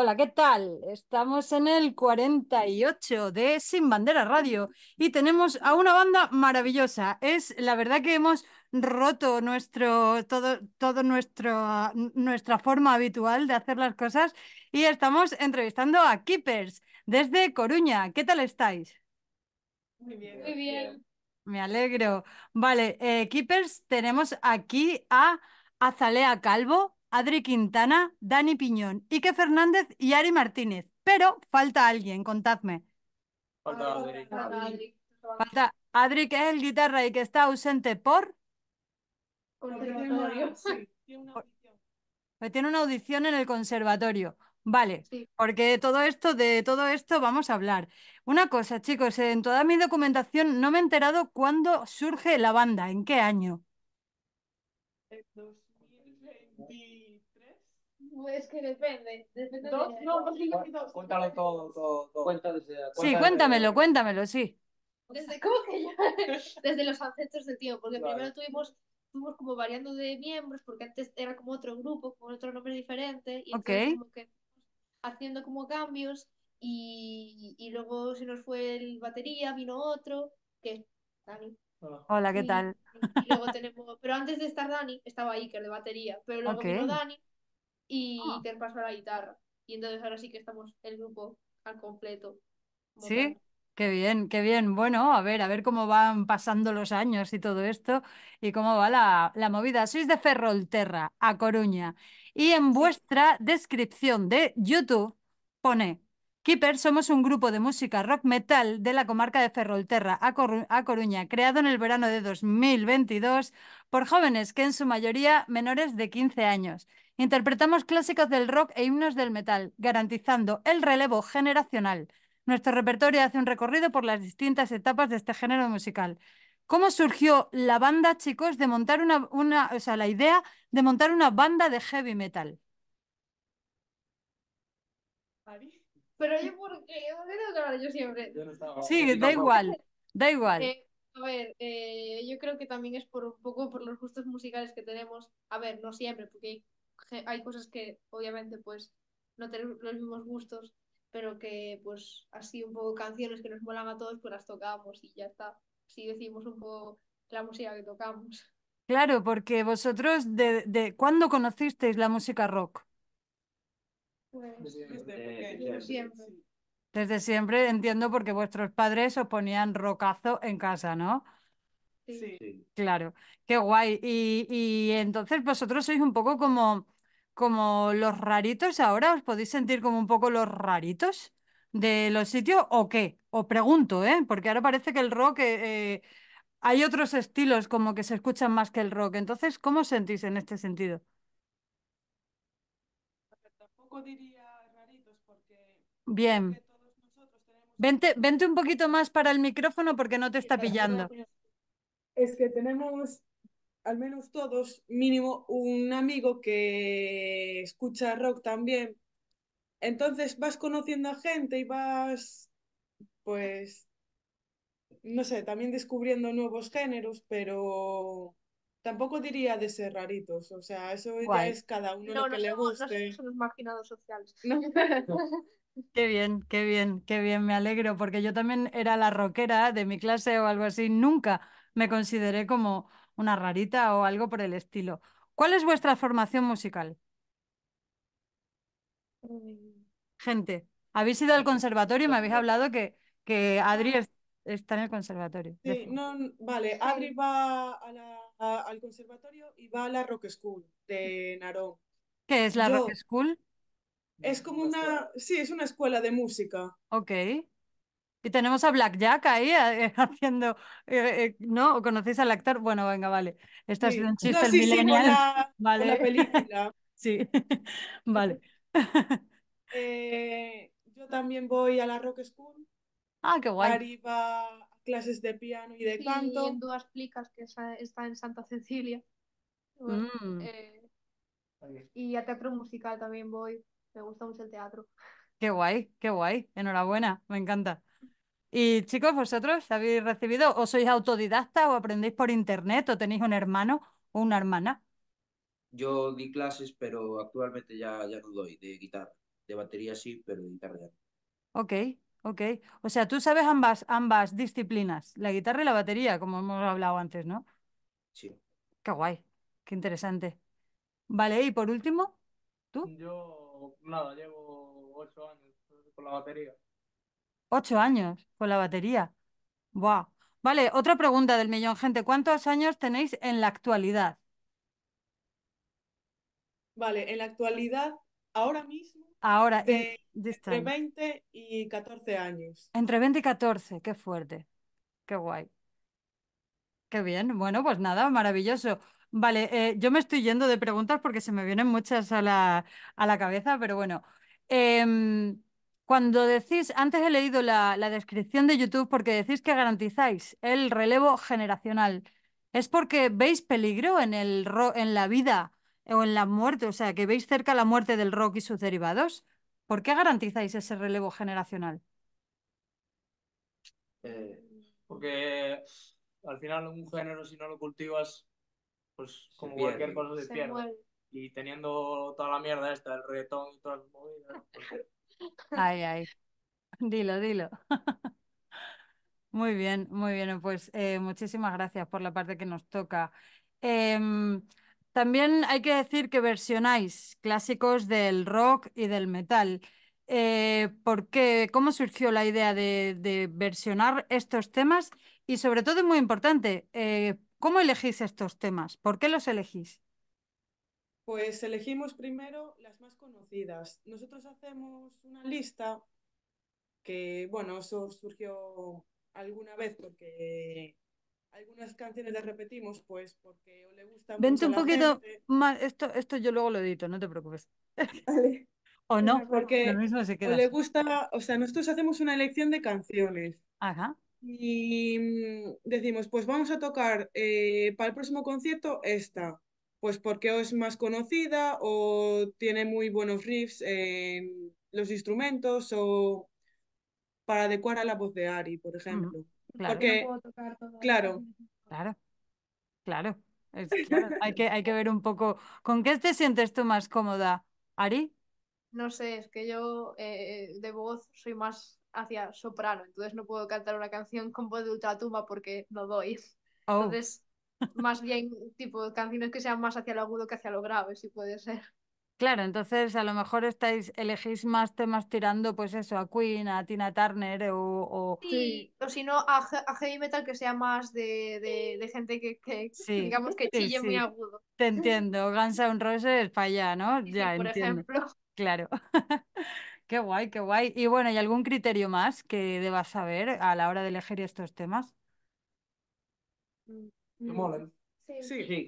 Hola, ¿qué tal? Estamos en el 48 de Sin Bandera Radio y tenemos a una banda maravillosa. Es la verdad que hemos roto nuestro todo todo nuestro nuestra forma habitual de hacer las cosas y estamos entrevistando a Keepers desde Coruña. ¿Qué tal estáis? Muy bien. Muy bien. Me alegro. Vale, eh, Keepers, tenemos aquí a Azalea Calvo, Adri Quintana, Dani Piñón, Ike Fernández y Ari Martínez. Pero falta alguien, contadme. Falta Adri. que es el guitarra y que está ausente por... Conservatorio. tiene, una audición pues en el conservatorio. Vale, porque todo esto, de todo esto vamos a hablar. Una cosa, chicos, en toda mi documentación no me he enterado cuándo surge la banda, en qué año. Eh, es pues que depende. depende No, Cuéntalo todo, todo, sí, cuéntamelo, cuéntamelo, sí. Desde, ¿cómo que ya? Desde los ancestros de tío, porque primero tuvimos tuvimos como variando de miembros, porque antes era como otro grupo, con otro nombre diferente, y haciendo como cambios, y, luego se nos fue el batería, vino otro, que Dani. Ah. Hola, ¿qué tal? pero antes de estar Dani, estaba Iker de batería, pero luego vino Dani, y oh. pasó a la guitarra. Y entonces ahora sí que estamos el grupo al completo. Sí, qué bien, qué bien. Bueno, a ver, a ver cómo van pasando los años y todo esto y cómo va la, la movida. Sois de Ferrolterra, a Coruña. Y en vuestra descripción de YouTube pone Keeper somos un grupo de música rock metal de la comarca de Ferrolterra, a, Coruña, creado en el verano de 2022 por jóvenes que en su mayoría menores de 15 años. Interpretamos clásicos del rock e himnos del metal, garantizando el relevo generacional. Nuestro repertorio hace un recorrido por las distintas etapas de este género musical. ¿Cómo surgió la banda, chicos, de montar una o sea, la idea de montar una banda de heavy metal? Pero yo, ¿por qué? yo siempre? Sí, da igual, da igual. Eh, a ver, eh, yo creo que también es por un poco por los gustos musicales que tenemos. A ver, no siempre, porque hay, hay cosas que obviamente pues no tenemos los mismos gustos, pero que pues así un poco canciones que nos molan a todos, pues las tocamos y ya está. Si decimos un poco la música que tocamos. Claro, porque vosotros, de, de ¿cuándo conocisteis la música rock? Pues, eh, desde, siempre. Desde siempre entiendo porque vuestros padres os ponían rocazo en casa, ¿no? Sí. Claro, qué guay. Y, entonces vosotros sois un poco como, como los raritos ahora, ¿os podéis sentir como un poco los raritos de los sitios o qué? Os pregunto, ¿eh? Porque ahora parece que el rock, eh, eh, hay otros estilos como que se escuchan más que el rock. Entonces, ¿cómo sentís en este sentido? porque... Bien. vente, vente un poquito más para el micrófono porque no te está pillando. Es que tenemos al menos todos, mínimo un amigo que escucha rock también. Entonces vas conociendo a gente y vas, pues, no sé, también descubriendo nuevos géneros, pero Tampoco diría de ser raritos, o sea, eso es cada uno lo que le guste. No los marginados sociales. Qué bien, qué bien, qué bien, me alegro, porque yo también era la rockera de mi clase o algo así, nunca me consideré como una rarita o algo por el estilo. ¿Cuál es vuestra formación musical? Mm. Gente, habéis ido al conservatorio y me habéis hablado que, que Adri está en el conservatorio. Sí, no, vale, Adri va al conservatorio y va a la Rock School de Narón. ¿Qué es la Rock School? Es como pues una, sí, es una escuela de música. Ok. Y tenemos a Black Jack ahí eh, eh, haciendo, eh, ¿no? ¿O conocéis al actor? Bueno, venga, vale. Esto un chiste del vale. la película. sí, vale. yo también voy a la Rock School Ah, qué guay. clases de piano y de canto. Y en que está en Santa Cecilia. Mm. Eh, y a teatro musical también voy. Me gusta mucho el teatro. Qué guay, qué guay. Enhorabuena, me encanta. Y chicos, ¿vosotros habéis recibido o sois autodidacta o aprendéis por internet o tenéis un hermano o una hermana? Yo di clases, pero actualmente ya, ya no doy de guitarra. De batería sí, pero de guitarra ya Ok, Ok, o sea, tú sabes ambas, ambas disciplinas, la guitarra y la batería, como hemos hablado antes, ¿no? Sí. Qué guay, qué interesante. Vale, y por último, tú. Yo, nada, llevo ocho años con la batería. Ocho años con la batería. Wow. Vale, otra pregunta del millón, gente. ¿Cuántos años tenéis en la actualidad? Vale, en la actualidad, ahora mismo Ahora, este entre 20 y 14 años. Entre 20 y 14, qué fuerte. Qué guay. Qué bien. Bueno, pues nada, maravilloso. Vale, eh, yo me estoy yendo de preguntas porque se me vienen muchas a la, cabeza, pero bueno. Em, cuando decís, antes he leído la, descripción de YouTube porque decís que garantizáis el relevo generacional. ¿Es porque veis peligro en, el, en la vida o en la muerte, o sea, que veis cerca la muerte del rock y sus derivados? ¿Por qué garantizáis ese relevo generacional? Eh, porque al final un género si no lo cultivas, pues como cualquier cosa se, pierde. Y teniendo toda la mierda esta, el reggaetón y todas movidas. Pues ay, ay. Dilo, dilo. Muy bien, muy bien. Pues eh, muchísimas gracias por la parte que nos toca. Em, también hay que decir que versionáis clásicos del rock y del metal. Eh, ¿Cómo surgió la idea de, versionar estos temas? Y sobre todo, muy importante, eh, ¿cómo elegís estos temas? ¿Por qué los elegís? Pues elegimos primero las más conocidas. Nosotros hacemos una lista que, bueno, eso surgió alguna vez porque algunas canciones las repetimos, pues porque o le gustan. Vente un poquito más, esto, esto yo luego lo edito, no te preocupes. o no, porque le gusta, o sea, nosotros hacemos una elección de canciones. Ajá. Y mm, decimos, pues vamos a tocar eh, para el próximo concierto esta, pues porque es más conocida o tiene muy buenos riffs en los instrumentos o para adecuar a la voz de Ari, por ejemplo. Claro. claro. Claro, claro. hay, que, hay que ver un poco. ¿Con qué te sientes tú más cómoda, Ari? No sé, es que yo eh, de voz soy más hacia soprano, entonces no puedo cantar una canción con voz de ultratumba porque no doy. Oh. Entonces, más bien, tipo, canciones que sean más hacia lo agudo que hacia lo grave, si puede ser. Claro, entonces a lo mejor estáis, elegís más temas tirando, pues eso, a Queen, a Tina Turner eh, o. o... Sí, o si no, a, heavy metal que sea más de, gente que, digamos que chille muy agudo. Te entiendo, Guns N' Roses para allá, ¿no? ya, por ejemplo. Claro. qué guay, qué guay. Y bueno, ¿y algún criterio más que debas saber a la hora de elegir estos temas? Mm, mm, molen. Sí, que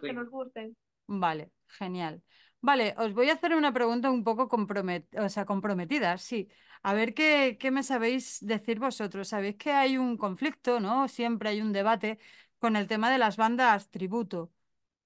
que nos gusten. Vale, genial. Vale, os voy a hacer una pregunta un poco comprometida, sí. A ver qué, me sabéis decir vosotros. Sabéis que hay un conflicto, ¿no? Siempre hay un debate con el tema de las bandas tributo.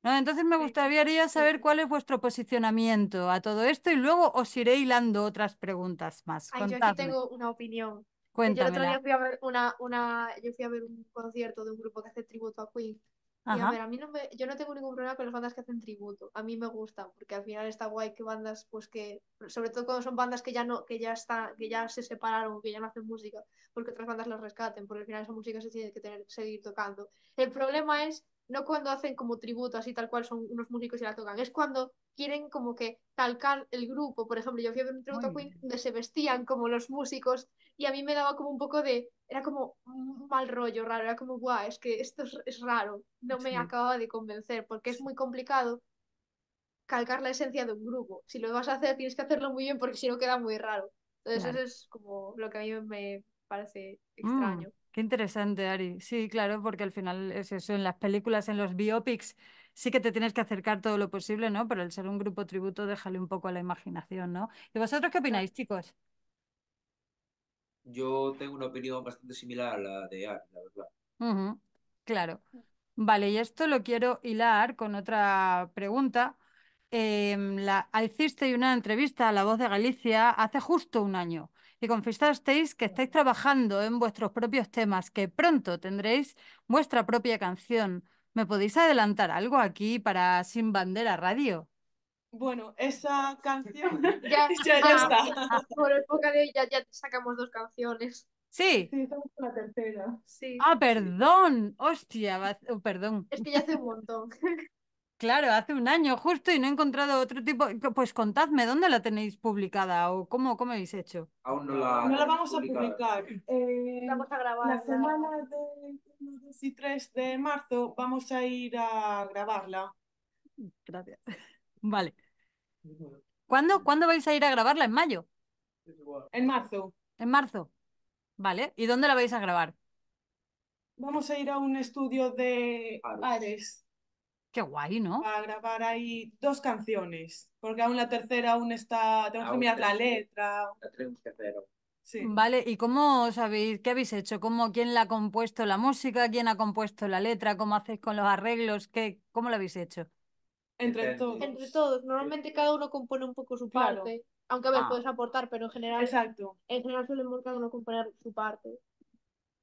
¿no? Entonces me gustaría saber cuál es vuestro posicionamiento a todo esto y luego os iré hilando otras preguntas más. yo tengo una opinión. Yo otro día fui a ver, una, fui a ver un concierto de un grupo que hace tributo a Queen a ver, a mí no me, yo no tengo ningún problema con las bandas que hacen tributo. A mí me gustan, porque al final está guay que bandas, pues que, sobre todo cuando son bandas que ya no, que ya está, que ya se separaron, que ya no hacen música, porque otras bandas las rescaten, porque al final esa música se tiene que tener, seguir tocando. El problema es no cuando hacen como tributo, así tal cual son unos músicos y la tocan, es cuando quieren como que calcar el grupo. Por ejemplo, yo fui a ver un tributo Queen donde se vestían como los músicos y a mí me daba como un poco de, era como un mal rollo raro, era como, guau, es que esto es, raro, no me acababa de convencer porque es muy complicado calcar la esencia de un grupo. Si lo vas a hacer, tienes que hacerlo muy bien porque si no queda muy raro. Entonces eso es como lo que a mí me parece mm, extraño. qué interesante, Ari. Sí, claro, porque al final es eso, en las películas, en los biopics, sí que te tienes que acercar todo lo posible, ¿no? Pero el ser un grupo tributo, déjale un poco a la imaginación, ¿no? ¿Y vosotros qué opináis, chicos? Yo tengo una opinión bastante similar a la de Ar. la verdad. Claro. Vale, y esto lo quiero hilar con otra pregunta. Eh, una entrevista a La Voz de Galicia hace justo un año y confesasteis que estáis trabajando en vuestros propios temas, que pronto tendréis vuestra propia canción. ¿Me podéis adelantar algo aquí para Sin Bandera Radio? Bueno, esa canción ya, ah, está. Ah, por época de hoy ya, sacamos dos canciones. Sí. Sí, estamos con la tercera. Sí. Ah, perdón. Hostia, oh, perdón. Es que ya hace un montón. Claro, hace un año justo y no he encontrado otro tipo. Pues contadme, ¿dónde la tenéis publicada o cómo, cómo habéis hecho? Aún no la, vamos a publicar. Eh, vamos a grabarla. La semana del 23 de marzo vamos a ir a grabarla. Gracias. Vale. ¿Cuándo, ¿Cuándo vais a ir a grabarla? ¿En mayo? En marzo. En marzo. Vale. ¿Y dónde la vais a grabar? Vamos a ir a un estudio de Ares. Qué guay, ¿no? Para grabar ahí dos canciones, porque aún la tercera aún está, tenemos que mirar la letra. La tenemos que Sí. Vale, ¿y cómo sabéis qué habéis hecho? ¿Cómo, ¿Quién la ha compuesto la música? ¿Quién ha compuesto la letra? ¿Cómo hacéis con los arreglos? ¿Qué, ¿Cómo lo habéis hecho? Entre todos. Entre todos. Normalmente cada uno compone un poco su parte. Aunque a ver, ah. puedes aportar, pero en general. Exacto. En general suele cada uno componer su parte.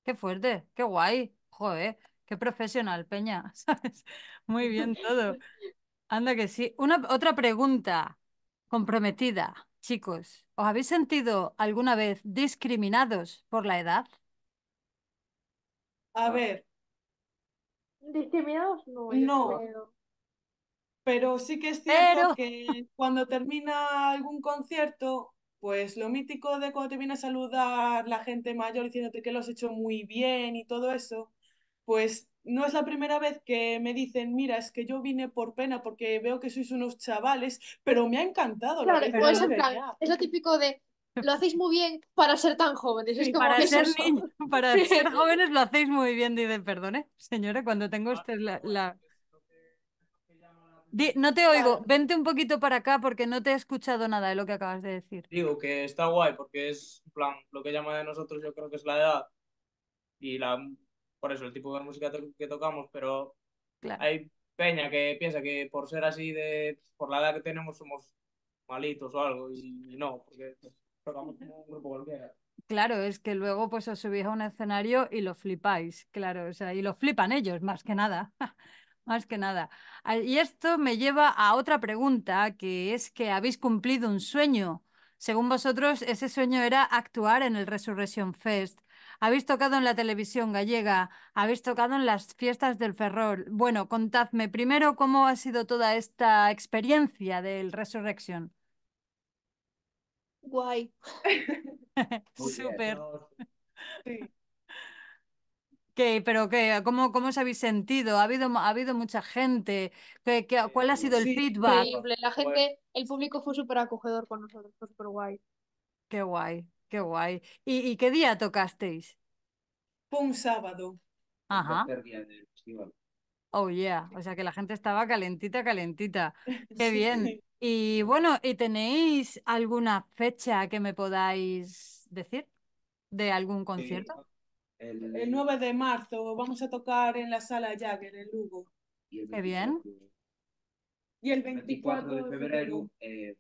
Qué fuerte, qué guay. Joder. Qué profesional, Peña, ¿sabes? Muy bien todo. Anda que sí. Una, otra pregunta comprometida, chicos. ¿Os habéis sentido alguna vez discriminados por la edad? A ver. Discriminados no. Pero sí que es cierto que cuando termina algún concierto, pues lo mítico de cuando te viene a saludar la gente mayor diciéndote que lo has hecho muy bien y todo eso, pues no es la primera vez que me dicen, mira, es que yo vine por pena porque veo que sois unos chavales, pero me ha encantado. Claro, pues es lo típico de, lo hacéis muy bien para ser tan jóvenes. para, ser para jóvenes lo hacéis muy bien, perdón, perdone, señora, cuando tengo usted la... no te oigo, vente un poquito para acá porque no te he escuchado nada de lo que acabas de decir. Digo que está guay porque es, plan, lo que llama de nosotros yo creo que es la edad y la por eso, el tipo de música que tocamos, pero hay peña que piensa que por ser así, de por la edad que tenemos, somos malitos o algo, y, no, porque tocamos como un grupo cualquiera. Claro, es que luego pues os subís a un escenario y lo flipáis, claro, o sea, y lo flipan ellos, más que nada. Más que nada. Ah, y esto me lleva a otra pregunta, que es que habéis cumplido un sueño. Según vosotros, ese sueño era actuar en el Resurrection Fest habéis tocado en la televisión gallega, habéis tocado en las fiestas del Ferrol. Bueno, contadme primero cómo ha sido toda esta experiencia del Resurrection. Guay. Súper. pero qué, ¿cómo, ¿Cómo os habéis sentido? ¿Ha habido, ha habido mucha gente? ¿Qué, eh, cuál ha sido el feedback? Increíble. La pues gente, el público fue súper acogedor con nosotros, fue súper guay. Qué guay. Qué guay. ¿Y, qué día tocasteis? Fue un sábado. Ajá. Oh, yeah. O sea que la gente estaba calentita, calentita. Qué bien. Y bueno, ¿y tenéis alguna fecha que me podáis decir de algún concierto? El, 9 de marzo vamos a tocar en la sala Jagger en Lugo. Qué bien. Y el 24, de febrero, en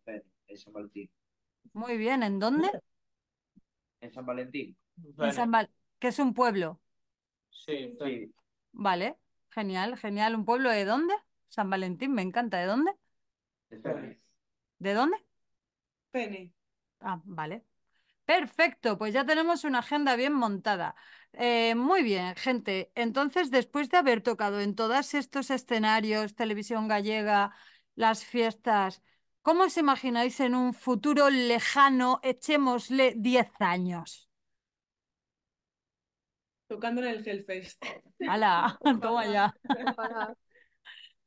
San Martín. Muy bien, ¿en dónde? en San Valentín. En San que es un pueblo. Sí, estoy. Vale, genial, genial. ¿Un pueblo de dónde? San Valentín, me encanta. ¿De dónde? De ¿De dónde? Pene. Ah, vale. Perfecto, pues ya tenemos una agenda bien montada. Eh, muy bien, gente. Entonces, después de haber tocado en todos estos escenarios, televisión gallega, las fiestas, ¿Cómo os imagináis en un futuro lejano, echémosle 10 años? Tocando en el Hellfest. ¡Hala! Toma ya. Ojalá.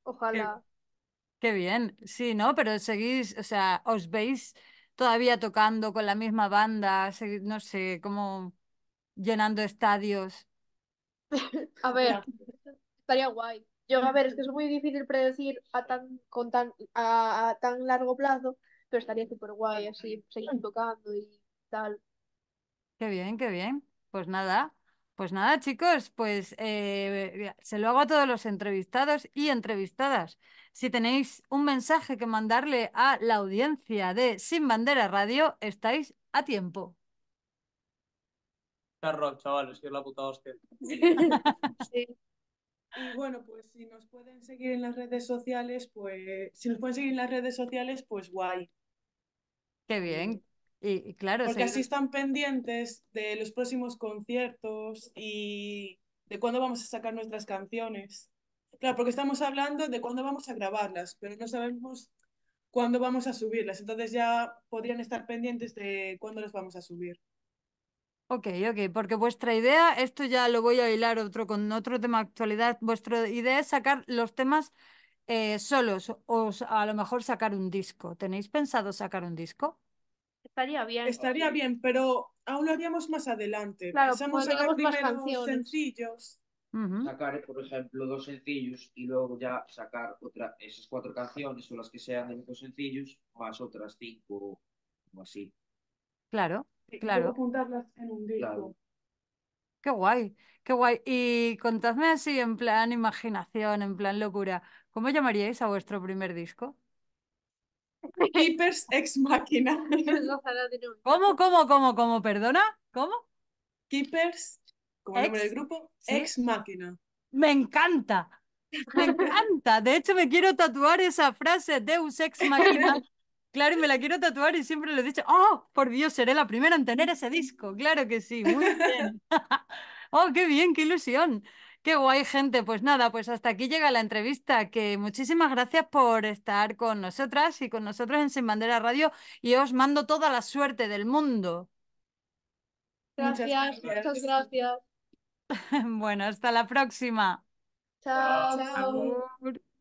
Ojalá. Qué, bien. Sí, ¿no? Pero seguís, o sea, os veis todavía tocando con la misma banda, no sé, como llenando estadios. A ver, estaría guay. Yo, a ver, es que es muy difícil predecir a tan, con tan, a, tan largo plazo, pero estaría súper guay así, seguir mm. tocando y tal. Qué bien, qué bien. Pues nada, pues nada, chicos, pues eh, se lo hago a todos los entrevistados y entrevistadas. Si tenéis un mensaje que mandarle a la audiencia de Sin Bandera Radio, estáis a tiempo. Carro, chavales, que es la puta hostia. Y bueno, pues si nos pueden seguir en las redes sociales, pues si nos pueden seguir en las redes sociales, pues guay. Qué bien. Y, claro, porque así están pendientes de los próximos conciertos y de cuándo vamos a sacar nuestras canciones. Claro, porque estamos hablando de cuándo vamos a grabarlas, pero no sabemos cuándo vamos a subirlas. Entonces ya podrían estar pendientes de cuándo las vamos a subir. Ok, ok, porque vuestra idea, esto ya lo voy a hilar otro con otro tema de actualidad, vuestra idea es sacar los temas eh, solos o a lo mejor sacar un disco. ¿Tenéis pensado sacar un disco? Estaría bien. Estaría bien, pero aún lo haríamos más adelante. Pensamos sacar primero sencillos. Sacar, por ejemplo, dos sencillos y luego ya sacar otra, esas cuatro canciones o las que sean de dos sencillos, más otras cinco o así. Claro claro. apuntarlas en un disco. Qué guay, qué guay. Y contadme así, en plan imaginación, en plan locura, ¿cómo llamaríais a vuestro primer disco? Keepers Ex Máquina. ¿Cómo, cómo, cómo, cómo? ¿Perdona? ¿Cómo? Keepers, como el nombre del grupo, Ex Máquina. Me encanta, me encanta. De hecho, me quiero tatuar esa frase, Deus Ex Máquina, Claro, y me la quiero tatuar y siempre les he dicho, oh, por Dios, seré la primera en tener ese disco. Claro que sí, muy bien. oh, qué bien, qué ilusión. Qué guay, gente. Pues nada, pues hasta aquí llega la entrevista. Que muchísimas gracias por estar con nosotras y con nosotros en Sin Bandera Radio. Y os mando toda la suerte del mundo. Gracias, muchas gracias. bueno, hasta la próxima. Chao. Chao.